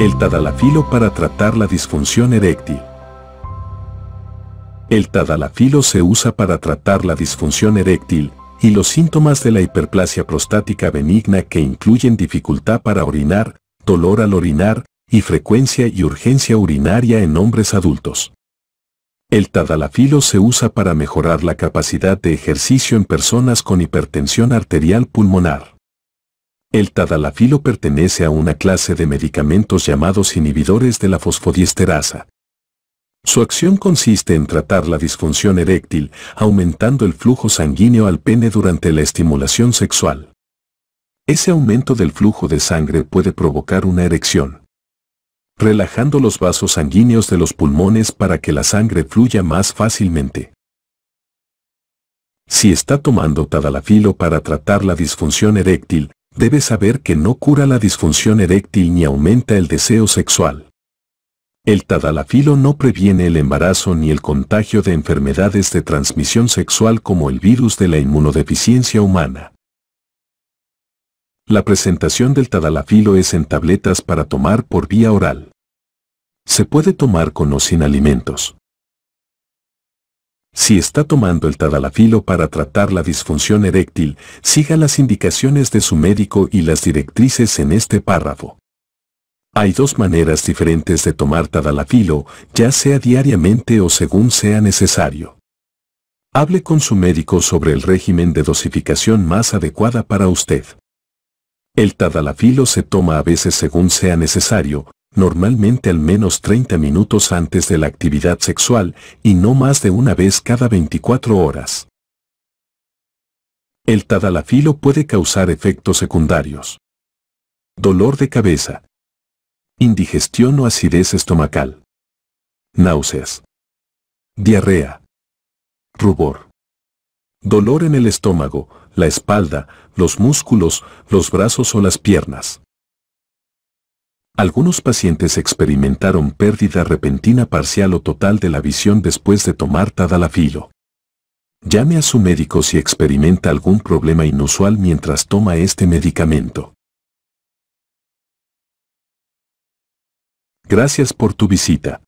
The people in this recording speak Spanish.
El tadalafilo para tratar la disfunción eréctil. El tadalafilo se usa para tratar la disfunción eréctil y los síntomas de la hiperplasia prostática benigna que incluyen dificultad para orinar, dolor al orinar y frecuencia y urgencia urinaria en hombres adultos. El tadalafilo se usa para mejorar la capacidad de ejercicio en personas con hipertensión arterial pulmonar. El tadalafilo pertenece a una clase de medicamentos llamados inhibidores de la fosfodiesterasa. Su acción consiste en tratar la disfunción eréctil, aumentando el flujo sanguíneo al pene durante la estimulación sexual. Ese aumento del flujo de sangre puede provocar una erección, relajando los vasos sanguíneos de los pulmones para que la sangre fluya más fácilmente. Si está tomando tadalafilo para tratar la disfunción eréctil, Debe saber que no cura la disfunción eréctil ni aumenta el deseo sexual. El tadalafilo no previene el embarazo ni el contagio de enfermedades de transmisión sexual como el virus de la inmunodeficiencia humana. La presentación del tadalafilo es en tabletas para tomar por vía oral. Se puede tomar con o sin alimentos. Si está tomando el tadalafilo para tratar la disfunción eréctil, siga las indicaciones de su médico y las directrices en este párrafo. Hay dos maneras diferentes de tomar tadalafilo, ya sea diariamente o según sea necesario. Hable con su médico sobre el régimen de dosificación más adecuada para usted. El tadalafilo se toma a veces según sea necesario, normalmente al menos 30 minutos antes de la actividad sexual y no más de una vez cada 24 horas. El tadalafilo puede causar efectos secundarios. Dolor de cabeza. Indigestión o acidez estomacal. Náuseas. Diarrea. Rubor. Dolor en el estómago, la espalda, los músculos, los brazos o las piernas. Algunos pacientes experimentaron pérdida repentina parcial o total de la visión después de tomar tadalafilo. Llame a su médico si experimenta algún problema inusual mientras toma este medicamento. Gracias por tu visita.